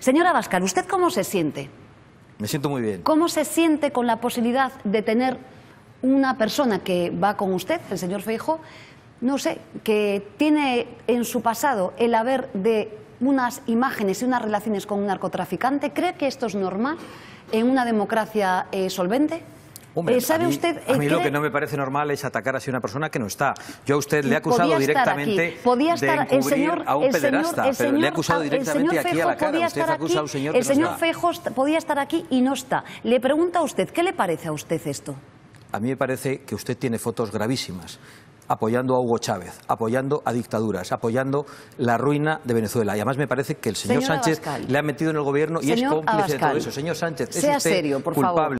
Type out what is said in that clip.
Señora Bascal, ¿usted cómo se siente? Me siento muy bien. ¿Cómo se siente con la posibilidad de tener una persona que va con usted, el señor Feijo, no sé, que tiene en su pasado el haber de unas imágenes y unas relaciones con un narcotraficante? ¿Cree que esto es normal en una democracia eh, solvente? Eh, a mí, lo que no me parece normal es atacar así a una persona que no está. Yo a usted le he acusado directamente podía estar el señor, a un pederasta, pero le he acusado directamente aquí a la cara. El señor podía estar aquí y no está. Le pregunto a usted, ¿qué le parece a usted esto? A mí me parece que usted tiene fotos gravísimas apoyando a Hugo Chávez, apoyando a dictaduras, apoyando la ruina de Venezuela. Y además me parece que el señor, Sánchez le ha metido en el gobierno y es cómplice de todo eso. Señor Sánchez, es usted por culpable.